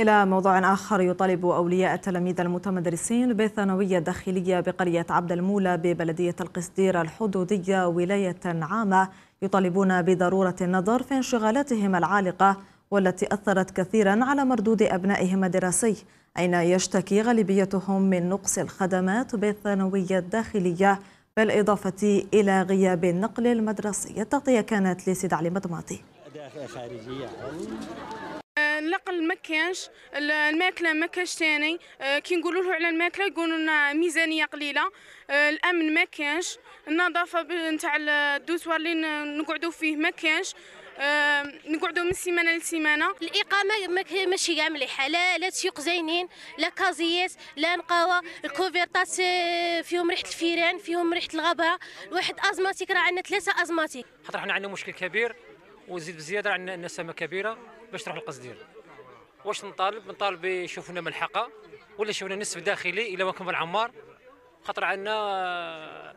إلى موضوع آخر يطالب أولياء التلاميذ المتمدرسين بثانوية داخلية بقرية عبد المولى ببلدية القصدير الحدودية ولاية عامة يطالبون بضرورة النظر في انشغالاتهم العالقة والتي أثرت كثيرا على مردود أبنائهم الدراسي أين يشتكي غالبيتهم من نقص الخدمات بالثانوية الداخلية بالإضافة إلى غياب النقل المدرسي التغطية كانت لسيد علي مضماطي النقل ما كانش الماكله ما كانش ثاني آه، كي نقولوا له على الماكله يقولوا لنا ميزانيه قليله آه، الامن ما كانش النظافه نتاع الدوسوار اللي نقعدوا فيه ما كانش أه نقعدوا من سيمانه لسيمانه الاقامه ماشي كاع مليحه لا لا تسيق زينين لا كازيات لا نقاوه الكوفيرطات آه، فيهم ريحه الفيران فيهم ريحه الغابه واحد ازماتيك راه عندنا ثلاثه ازماتيك خاطر حنا عندنا مشكل كبير ونزيد بزياده عندنا نسمه كبيره باش تروح للقصدير واش نطالب نطالب يشوفونا ملحقه ولا يشوفونا نصف داخلي الى ما كان العمار خاطر عندنا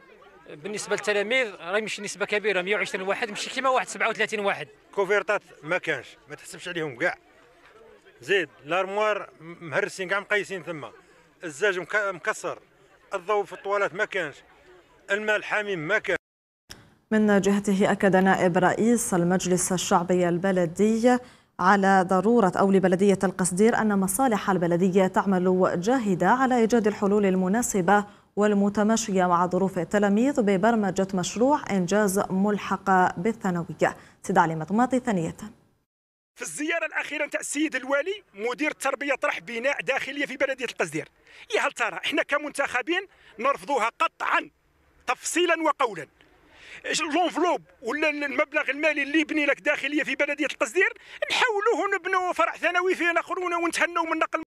بالنسبه للتلاميذ راه مش نسبه كبيره 120 واحد ماشي كيما واحد 37 واحد كوفيرتات ما كانش ما تحسبش عليهم كاع زيد لارموار مهرسين كاع مقيسين ثما الزاج مكسر الضوء في الطوالات ما كانش الماء الحامي ما كان من جهته أكد نائب رئيس المجلس الشعبي البلدي على ضرورة أو لبلدية القصدير أن مصالح البلدية تعمل جاهدة على إيجاد الحلول المناسبة والمتماشية مع ظروف التلاميذ ببرمجة مشروع إنجاز ملحقة بالثانوية سيد علي مطماطي ثانية في الزيارة الأخيرة تاع السيد الوالي مدير التربية طرح بناء داخلية في بلدية القصدير يا هل ترى احنا كمنتخبين نرفضوها قطعا تفصيلا وقولا لونفلوب ولا المبلغ المالي اللي يبني لك داخليه في بلديه القصدير نحولوه ونبنوا فرع ثانوي فيه نخرونه ونتهنوا من نقل